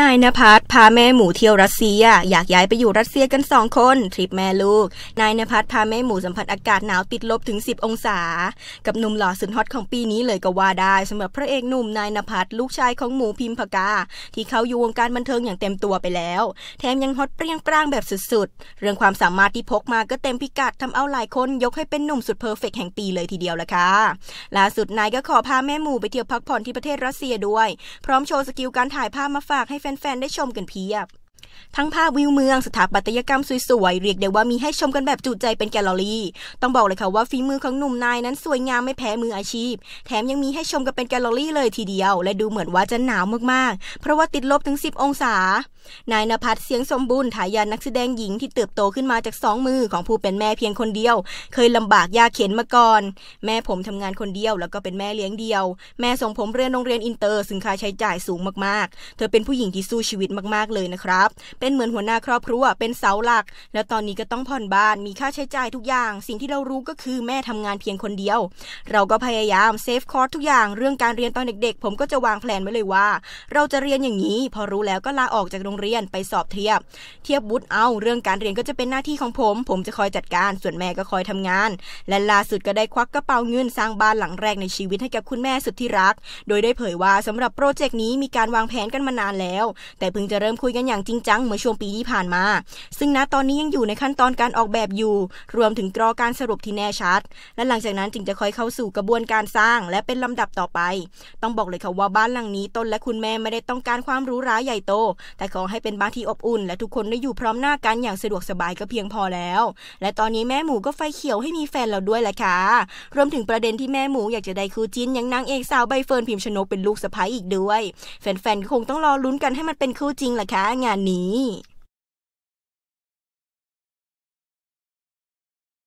นายนภัสพาแม่หมูเที่ยวรัสเซีย อยากย้ายไปอยู่รัสเซียกันสองคน ทริปแม่ลูก นายนภัสพาแม่หมูสัมผัสอากาศหนาว ติดลบถึง 10 องศา กับหนุ่มหล่อสุดฮอตของปีนี้เลยก็ว่าได้สำหรับพระเอกหนุ่มนายนภัสลูกชายของหมูพิมพกา ที่เขาอยู่วงการบันเทิงอย่างเต็มตัวไปแล้วแถมยังฮอตเปรี้ยงปร่างแบบสุดๆเรื่องความสามารถที่พกมาก็เต็มพิกัดทำเอาหลายคนยกให้เป็นหนุ่มสุดเพอร์เฟกแห่งปีเลยทีเดียวละค่ะล่าสุดนายก็ขอพาแม่หมูไปเที่ยวพักผ่อนที่ประเทศรัสเซียด้วย พร้อมโชว์สกิลการถ่ายภาพมาฝากให้แฟนๆได้ชมกันเพียบทั้งภาพวิวเมืองสถาปัตยกรรมสวยๆเรียกได้ว่ามีให้ชมกันแบบจุใจเป็นแกลเลอรี่ ต้องบอกเลยค่ะว่าฝีมือของหนุ่มนายนั้นสวยงามไม่แพ้มืออาชีพ แถมยังมีให้ชมกันเป็นแกลเลอรี่เลยทีเดียว และดูเหมือนว่าจะหนาวมากๆ เพราะว่าติดลบถึง 10 องศานายนภัสเสียงสมบูรณ์่ายานักแสดงหญิงที่เติบโตขึ้นมาจากสองมือ ของผู้เป็นแม่เพียงคนเดียว เคยลำบากยากเข็นมาก่อน แม่ผมทำงานคนเดียวแล้วก็เป็นแม่เลี้ยงเดียว แม่ส่งผมเรียนโรงเรียนอินเตอร์ซึ่งค่าใช้จ่ายสูงมากๆ เธอเป็นผู้หญิงที่สู้ชีวิตมากๆเลยนะครับเป็นเหมือนหัวหน้าครอบครัว เป็นเสาหลัก แล้วตอนนี้ก็ต้องผ่อนบ้านมีค่าใช้จ่ายทุกอย่าง สิ่งที่เรารู้ก็คือแม่ทำงานเพียงคนเดียว เราก็พยายามเซฟคอร์สทุกอย่าง เรื่องการเรียนตอนเด็กๆ ผมก็จะวางแผนไว้เลยว่า เราจะเรียนอย่างนี้ พอรู้แล้วก็ลาออกจากโรงเรียนไปสอบเทียบ เทียบบุตรเอาเรื่องการเรียนก็จะเป็นหน้าที่ของผม ผมจะคอยจัดการส่วนแม่ก็คอยทำงานและล่าสุดก็ได้ควักกระเป๋าเงินสร้างบ้านหลังแรกในชีวิตให้กับคุณแม่สุดที่รัก โดยได้เผยว่าสำหรับโปรเจกต์นี้มีการวางแผนกันมานานแล้วแต่เพิ่งจะเริ่มคุยกันอย่างจริงจังรั้งเมื่อช่วงปีที่ผ่านมา ซึ่งณตอนนี้ยังอยู่ในขั้นตอนการออกแบบอยู่ รวมถึงกรอการสรุปที่แน่ชัด และหลังจากนั้นจึงจะค่อยเข้าสู่กระบวนการสร้าง และเป็นลำดับต่อไป ต้องบอกเลยค่ะว่าบ้านหลังนี้ตนและคุณแม่ไม่ได้ต้องการความรู้ร้าใหญ่โต แต่ขอให้เป็นบ้านที่อบอุ่น และทุกคนได้อยู่พร้อมหน้ากันอย่างสะดวกสบายก็เพียงพอแล้ว และตอนนี้แม่หมูก็ไฟเขียวให้มีแฟนเราด้วยแหละค่ะ รวมถึงประเด็นที่แม่หมูอยากจะได้คู่จิ้นอย่างนางเอกสาวใบเฟิร์นพิมพ์ชนกเป็นลูกสะพ้ายอีกด้วย แฟนๆคงต้องรอลุ้นกันให้มันเป็นคู่จริงแหละค่ะงานนี้你。